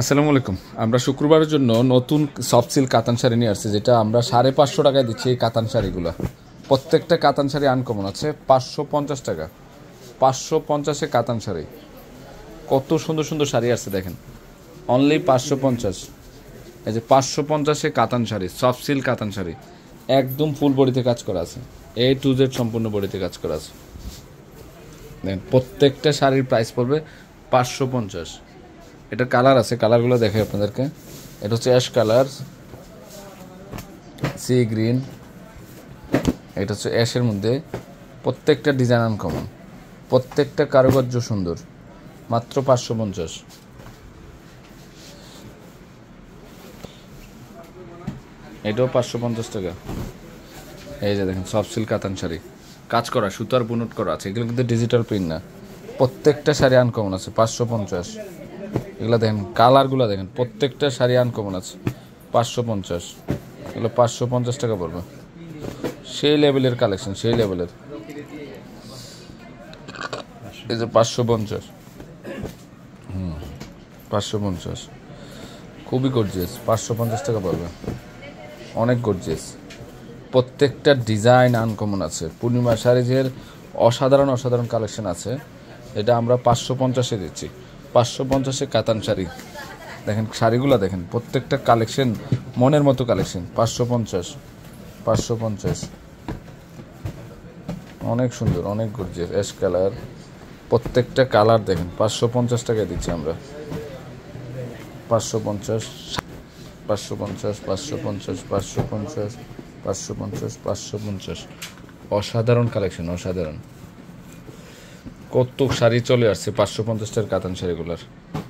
আসসালামু আলাইকুম আমরা শুক্রবারের জন্য নতুন সফট সিল্ক কাতান শাড়ি নিয়ে আসছি যেটা আমরা সাড়ে পাঁচশো টাকায় দিচ্ছি এই কাতান শাড়িগুলো প্রত্যেকটা কাতান শাড়ি আনকমন আছে পাঁচশো পঞ্চাশ টাকা পাঁচশো পঞ্চাশে কাতান শাড়ি কত সুন্দর সুন্দর শাড়ি আসছে দেখেন অনলি পাঁচশো পঞ্চাশ এই যে পাঁচশো পঞ্চাশে কাতান শাড়ি সফট সিল্ক কাতান শাড়ি একদম ফুল বডিতে কাজ করা আছে এ টু জেড সম্পূর্ণ বডিতে কাজ করা আছে দেখেন প্রত্যেকটা শাড়ির প্রাইস পড়বে পাঁচশো পঞ্চাশ এটা কালার আছে কালারগুলো দেখে আপনাদেরকে এটা হচ্ছে অ্যাশ কালার সি গ্রিন এটা হচ্ছে অ্যাশের মধ্যে প্রত্যেকটা ডিজাইন আনকমন প্রত্যেকটা কারুকার্য সুন্দর মাত্র পাঁচশো পঞ্চাশ এটাও পাঁচশো পঞ্চাশ টাকা এই যে দেখেন সফট সিল্ক কাতান শাড়ি কাজ করা সুতার বুনট করা আছে এগুলো কিন্তু ডিজিটাল প্রিন্ট না প্রত্যেকটা শাড়ি আনকমন আছে পাঁচশো পঞ্চাশ এগুলো দেখেন কালারগুলো দেখেন প্রত্যেকটা শাড়ি আনকমন আছে পাঁচশো পঞ্চাশ এগুলো পাঁচশো পঞ্চাশ টাকা পড়বে সেই লেভেলের কালেকশন সেই লেভেলের এই যে পাঁচশো পঞ্চাশ হুম পাঁচশো পঞ্চাশ খুবই গর্জিয়াস পাঁচশো পঞ্চাশ টাকা পড়বে অনেক গর্জিয়াস প্রত্যেকটা ডিজাইন আনকমন আছে পূর্ণিমা শাড়ি যে অসাধারণ অসাধারণ কালেকশন আছে এটা আমরা পাঁচশো পঞ্চাশে দিচ্ছি পাঁচশো পঞ্চাশে কাতান শাড়ি দেখেন শাড়িগুলো দেখেন প্রত্যেকটা কালেকশন মনের মতো কালেকশন পাঁচশো পঞ্চাশ পাঁচশো পঞ্চাশ অনেক সুন্দর অনেক গর্জিয়াস এস কালার প্রত্যেকটা কালার দেখেন পাঁচশো পঞ্চাশ টাকায় দিচ্ছি আমরা পাঁচশো পঞ্চাশ পাঁচশো পঞ্চাশ পাঁচশো পঞ্চাশ পাঁচশো পঞ্চাশ পাঁচশো পঞ্চাশ পাঁচশো পঞ্চাশ অসাধারণ কালেকশন অসাধারণ কত শাড়ি চলে আসছে পাঁচশো পঞ্চাশটার কাতান শাড়িগুলোর